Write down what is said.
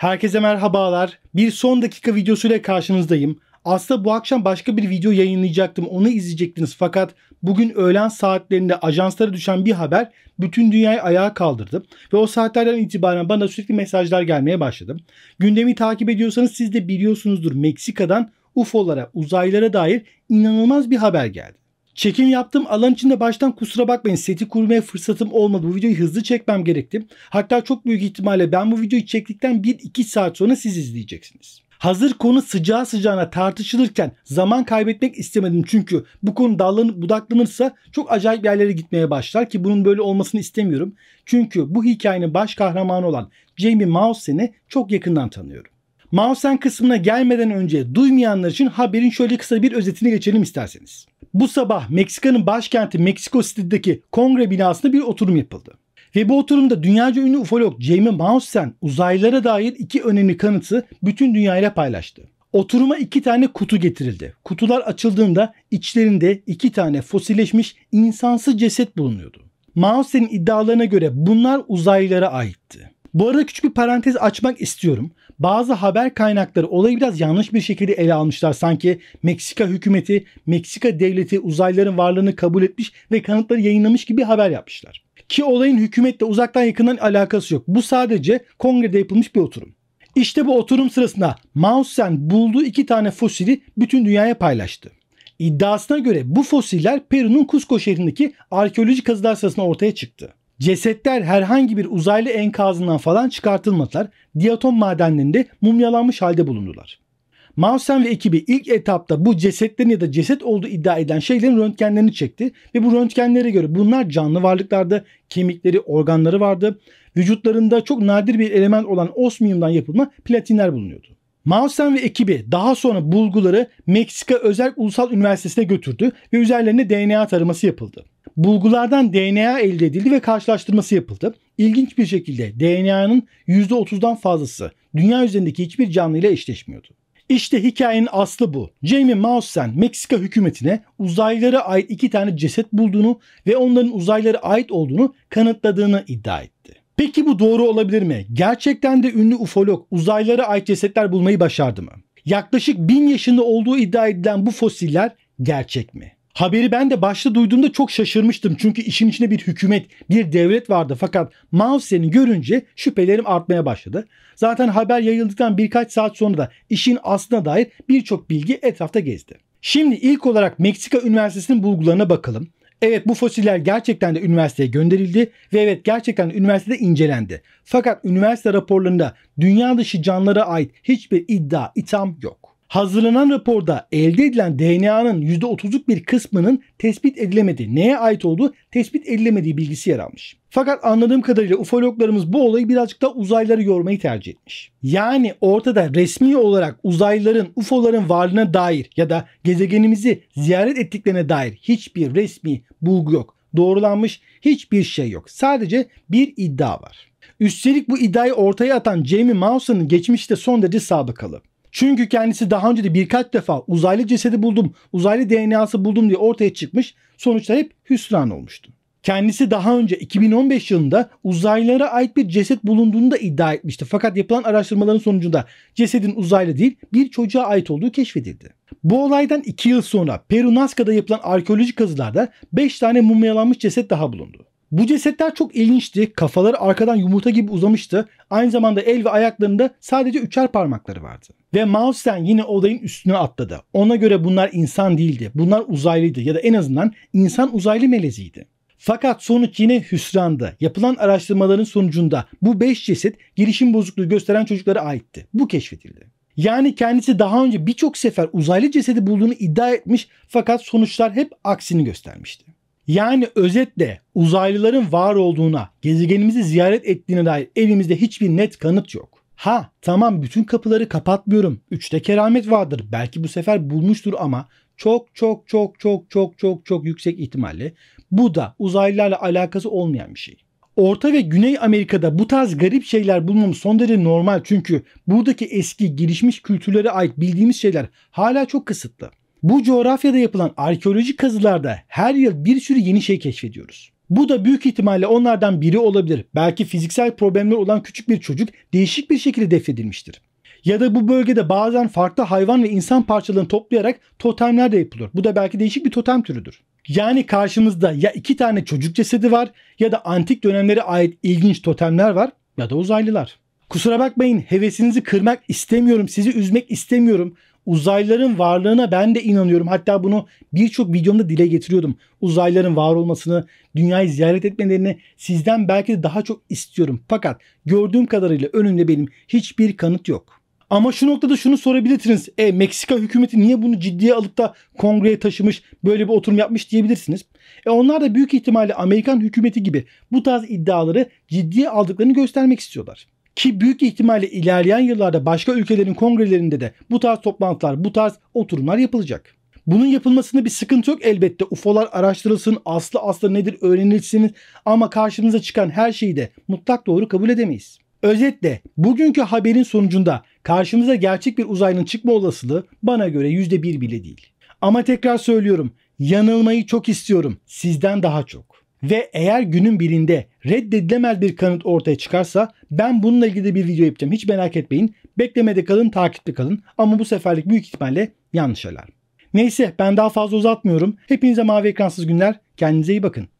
Herkese merhabalar. Bir son dakika videosuyla karşınızdayım. Aslında bu akşam başka bir video yayınlayacaktım. Onu izleyecektiniz fakat bugün öğlen saatlerinde ajanslara düşen bir haber bütün dünyayı ayağa kaldırdı. Ve o saatlerden itibaren bana sürekli mesajlar gelmeye başladı. Gündemi takip ediyorsanız siz de biliyorsunuzdur Meksika'dan UFO'lara, uzaylara dair inanılmaz bir haber geldi. Çekim yaptığım alan içinde baştan kusura bakmayın seti kurmaya fırsatım olmadı. Bu videoyu hızlı çekmem gerekti. Hatta çok büyük ihtimalle ben bu videoyu çektikten 1-2 saat sonra siz izleyeceksiniz. Hazır konu sıcağı sıcağına tartışılırken zaman kaybetmek istemedim. Çünkü bu konu dallanıp budaklanırsa çok acayip yerlere gitmeye başlar ki bunun böyle olmasını istemiyorum. Çünkü bu hikayenin baş kahramanı olan Jamie Mousen'i çok yakından tanıyorum. Mausen kısmına gelmeden önce duymayanlar için haberin şöyle kısa bir özetini geçelim isterseniz. Bu sabah Meksika'nın başkenti Meksiko City'deki kongre binasında bir oturum yapıldı. Ve bu oturumda dünyaca ünlü ufolog Jamie Mausen uzaylılara dair iki önemli kanıtı bütün dünyayla paylaştı. Oturuma iki tane kutu getirildi. Kutular açıldığında içlerinde iki tane fosilleşmiş insansı ceset bulunuyordu. Mausen'in iddialarına göre bunlar uzaylılara aitti. Bu arada küçük bir parantez açmak istiyorum. Bazı haber kaynakları olayı biraz yanlış bir şekilde ele almışlar. Sanki Meksika hükümeti, Meksika devleti uzaylıların varlığını kabul etmiş ve kanıtları yayınlamış gibi haber yapmışlar. Ki olayın hükümetle uzaktan yakından alakası yok. Bu sadece kongrede yapılmış bir oturum. İşte bu oturum sırasında Mausen bulduğu iki tane fosili bütün dünyaya paylaştı. İddiasına göre bu fosiller Peru'nun Cusco şehrindeki arkeolojik kazılar sırasında ortaya çıktı. Cesetler herhangi bir uzaylı enkazından falan çıkartılmadılar. Diatom madenlerinde mumyalanmış halde bulundular. Mausen ve ekibi ilk etapta bu cesetlerin ya da ceset olduğu iddia eden şeylerin röntgenlerini çekti. Ve bu röntgenlere göre bunlar canlı varlıklarda kemikleri, organları vardı. Vücutlarında çok nadir bir element olan osmiyumdan yapılma platinler bulunuyordu. Mausen ve ekibi daha sonra bulguları Meksika Özel Ulusal Üniversitesi'ne götürdü ve üzerlerine DNA taraması yapıldı bulgulardan DNA elde edildi ve karşılaştırması yapıldı. İlginç bir şekilde DNA'nın %30'dan fazlası dünya üzerindeki hiçbir canlı ile eşleşmiyordu. İşte hikayenin aslı bu. Jamie Mausen Meksika hükümetine uzaylılara ait iki tane ceset bulduğunu ve onların uzaylılara ait olduğunu kanıtladığını iddia etti. Peki bu doğru olabilir mi? Gerçekten de ünlü ufolog uzaylılara ait cesetler bulmayı başardı mı? Yaklaşık bin yaşında olduğu iddia edilen bu fosiller gerçek mi? Haberi ben de başta duyduğumda çok şaşırmıştım. Çünkü işin içinde bir hükümet, bir devlet vardı. Fakat Mao Tse'ni görünce şüphelerim artmaya başladı. Zaten haber yayıldıktan birkaç saat sonra da işin aslına dair birçok bilgi etrafta gezdi. Şimdi ilk olarak Meksika Üniversitesi'nin bulgularına bakalım. Evet bu fosiller gerçekten de üniversiteye gönderildi ve evet gerçekten üniversitede incelendi. Fakat üniversite raporlarında dünya dışı canlılara ait hiçbir iddia, itham yok. Hazırlanan raporda elde edilen DNA'nın %30'luk bir kısmının tespit edilemediği, neye ait olduğu tespit edilemediği bilgisi yer almış. Fakat anladığım kadarıyla ufologlarımız bu olayı birazcık da uzayları yormayı tercih etmiş. Yani ortada resmi olarak uzaylıların, ufoların varlığına dair ya da gezegenimizi ziyaret ettiklerine dair hiçbir resmi bulgu yok. Doğrulanmış hiçbir şey yok. Sadece bir iddia var. Üstelik bu iddiayı ortaya atan Jamie Mousen'ın geçmişte son derece sabıkalı. Çünkü kendisi daha önce de birkaç defa uzaylı cesedi buldum, uzaylı DNA'sı buldum diye ortaya çıkmış. Sonuçlar hep hüsran olmuştu. Kendisi daha önce 2015 yılında uzaylılara ait bir ceset bulunduğunu da iddia etmişti. Fakat yapılan araştırmaların sonucunda cesedin uzaylı değil bir çocuğa ait olduğu keşfedildi. Bu olaydan 2 yıl sonra Peru Nazca'da yapılan arkeolojik kazılarda 5 tane mumyalanmış ceset daha bulundu. Bu cesetler çok ilginçti. Kafaları arkadan yumurta gibi uzamıştı. Aynı zamanda el ve ayaklarında sadece üçer parmakları vardı. Ve Mausen yine olayın üstüne atladı. Ona göre bunlar insan değildi. Bunlar uzaylıydı ya da en azından insan uzaylı meleziydi. Fakat sonuç yine hüsrandı. Yapılan araştırmaların sonucunda bu 5 ceset girişim bozukluğu gösteren çocuklara aitti. Bu keşfedildi. Yani kendisi daha önce birçok sefer uzaylı cesedi bulduğunu iddia etmiş fakat sonuçlar hep aksini göstermişti. Yani özetle uzaylıların var olduğuna, gezegenimizi ziyaret ettiğine dair elimizde hiçbir net kanıt yok. Ha tamam bütün kapıları kapatmıyorum. Üçte keramet vardır. Belki bu sefer bulmuştur ama çok çok çok çok çok çok çok yüksek ihtimalle bu da uzaylılarla alakası olmayan bir şey. Orta ve Güney Amerika'da bu tarz garip şeyler bulmamız son derece normal çünkü buradaki eski gelişmiş kültürlere ait bildiğimiz şeyler hala çok kısıtlı. Bu coğrafyada yapılan arkeolojik kazılarda her yıl bir sürü yeni şey keşfediyoruz. Bu da büyük ihtimalle onlardan biri olabilir. Belki fiziksel problemler olan küçük bir çocuk değişik bir şekilde defnedilmiştir. Ya da bu bölgede bazen farklı hayvan ve insan parçalarını toplayarak totemler de yapılır. Bu da belki değişik bir totem türüdür. Yani karşımızda ya iki tane çocuk cesedi var ya da antik dönemlere ait ilginç totemler var ya da uzaylılar. Kusura bakmayın hevesinizi kırmak istemiyorum, sizi üzmek istemiyorum uzaylıların varlığına ben de inanıyorum. Hatta bunu birçok videomda dile getiriyordum. Uzaylıların var olmasını, dünyayı ziyaret etmelerini sizden belki de daha çok istiyorum. Fakat gördüğüm kadarıyla önümde benim hiçbir kanıt yok. Ama şu noktada şunu sorabilirsiniz. E, Meksika hükümeti niye bunu ciddiye alıp da kongreye taşımış, böyle bir oturum yapmış diyebilirsiniz. E, onlar da büyük ihtimalle Amerikan hükümeti gibi bu tarz iddiaları ciddiye aldıklarını göstermek istiyorlar. Ki büyük ihtimalle ilerleyen yıllarda başka ülkelerin kongrelerinde de bu tarz toplantılar, bu tarz oturumlar yapılacak. Bunun yapılmasında bir sıkıntı yok elbette. UFO'lar araştırılsın, aslı aslı nedir öğrenilsin ama karşımıza çıkan her şeyi de mutlak doğru kabul edemeyiz. Özetle bugünkü haberin sonucunda karşımıza gerçek bir uzaylının çıkma olasılığı bana göre %1 bile değil. Ama tekrar söylüyorum yanılmayı çok istiyorum sizden daha çok ve eğer günün birinde reddedilemez bir kanıt ortaya çıkarsa ben bununla ilgili bir video yapacağım. Hiç merak etmeyin. Beklemede kalın, takipte kalın. Ama bu seferlik büyük ihtimalle yanlış alarm. Neyse ben daha fazla uzatmıyorum. Hepinize mavi ekransız günler. Kendinize iyi bakın.